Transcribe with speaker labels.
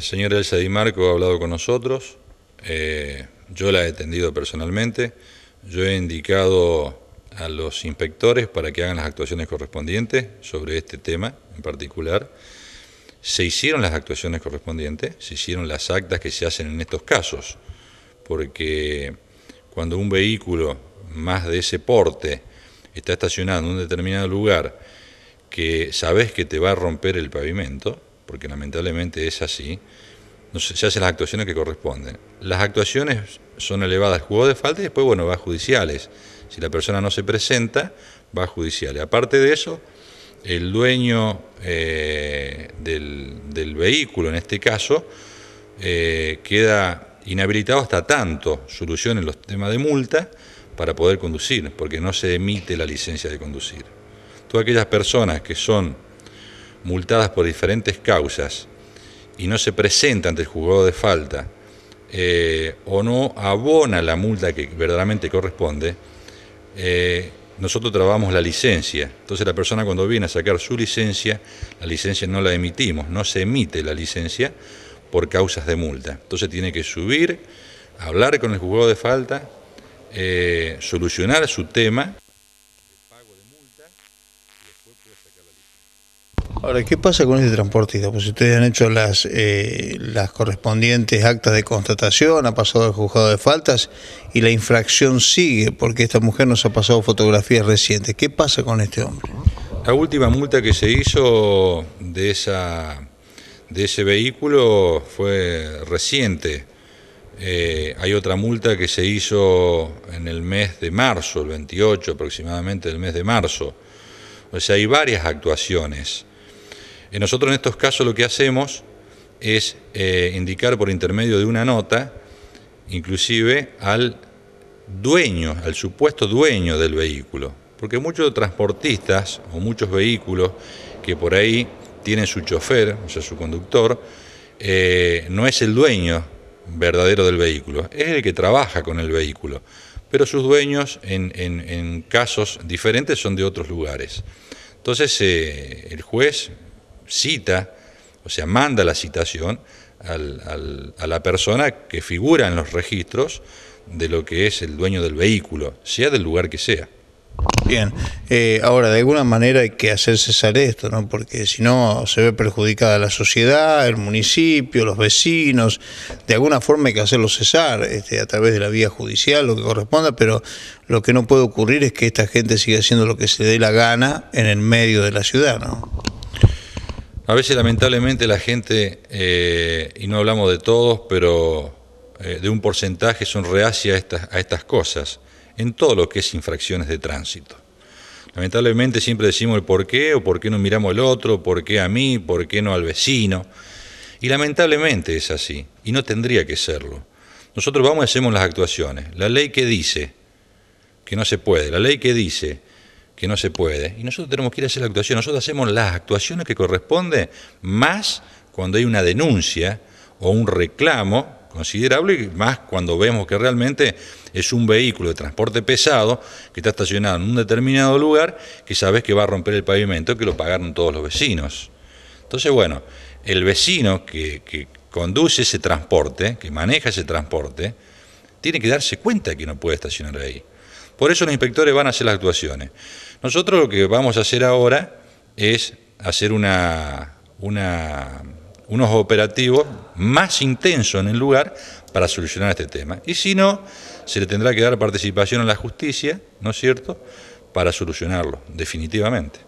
Speaker 1: El señor Elsa Di Marco ha hablado con nosotros, eh, yo la he atendido personalmente, yo he indicado a los inspectores para que hagan las actuaciones correspondientes sobre este tema en particular. Se hicieron las actuaciones correspondientes, se hicieron las actas que se hacen en estos casos, porque cuando un vehículo más de ese porte está estacionado en un determinado lugar que sabes que te va a romper el pavimento, porque lamentablemente es así, se, hacen las actuaciones que corresponden. Las actuaciones son elevadas al juego de falta y después, bueno, va a judiciales. Si la persona no se presenta, va a judiciales. Aparte de eso, el dueño eh, del, vehículo, en este caso, eh, queda inhabilitado hasta tanto solucionen los temas de multa para poder conducir, porque no se emite la licencia de conducir. Todas aquellas personas que son multadas por diferentes causas y no se presenta ante el juzgado de falta eh, o no abona la multa que verdaderamente corresponde, eh, nosotros trabamos la licencia. Entonces la persona cuando viene a sacar su licencia, la licencia no la emitimos, no se emite la licencia por causas de multa. Entonces tiene que subir, hablar con el juzgado de falta, eh, solucionar su tema.
Speaker 2: Ahora, ¿qué pasa con este transportista? Pues ustedes han hecho las, eh, las correspondientes actas de constatación, ha pasado el juzgado de faltas y la infracción sigue porque esta mujer nos ha pasado fotografías recientes. ¿Qué pasa con este hombre?
Speaker 1: La última multa que se hizo de, esa, de ese vehículo fue reciente. Eh, hay otra multa que se hizo en el mes de marzo, el 28 aproximadamente del mes de marzo. O sea, hay varias actuaciones. Nosotros en estos casos lo que hacemos es eh, indicar por intermedio de una nota, inclusive al dueño, al supuesto dueño del vehículo, porque muchos transportistas o muchos vehículos que por ahí tienen su chofer, o sea, su conductor, eh, no es el dueño verdadero del vehículo, es el que trabaja con el vehículo, pero sus dueños en, casos diferentes son de otros lugares. Entonces eh, el juez cita, o sea, manda la citación a la persona que figura en los registros de lo que es el dueño del vehículo, sea del lugar que sea.
Speaker 2: Bien, eh, ahora de alguna manera hay que hacer cesar esto, ¿no? porque si no se ve perjudicada la sociedad, el municipio, los vecinos, de alguna forma hay que hacerlo cesar este, a través de la vía judicial, lo que corresponda, pero lo que no puede ocurrir es que esta gente siga haciendo lo que se dé la gana en el medio de la ciudad. ¿no?
Speaker 1: A veces lamentablemente la gente, eh, y no hablamos de todos, pero eh, de un porcentaje son reacia a estas, a estas cosas, en todo lo que es infracciones de tránsito. Lamentablemente siempre decimos el por qué, o por qué no miramos el otro, por qué a mí, por qué no al vecino. Y lamentablemente es así, y no tendría que serlo. Nosotros vamos y hacemos las actuaciones. La ley que dice que no se puede, la ley que dice que no se puede. Y nosotros tenemos que ir a hacer la actuación. Nosotros hacemos las actuaciones que corresponde más cuando hay una denuncia o un reclamo considerable, más cuando vemos que realmente es un vehículo de transporte pesado que está estacionado en un determinado lugar que sabes que va a romper el pavimento que lo pagaron todos los vecinos. Entonces, bueno, el vecino que, que conduce ese transporte, que maneja ese transporte, tiene que darse cuenta que no puede estacionar ahí. Por eso los inspectores van a hacer las actuaciones. Nosotros lo que vamos a hacer ahora es hacer unos operativos más intensos en el lugar para solucionar este tema. Y si no, se le tendrá que dar participación a la justicia, ¿no es cierto?, para solucionarlo, definitivamente.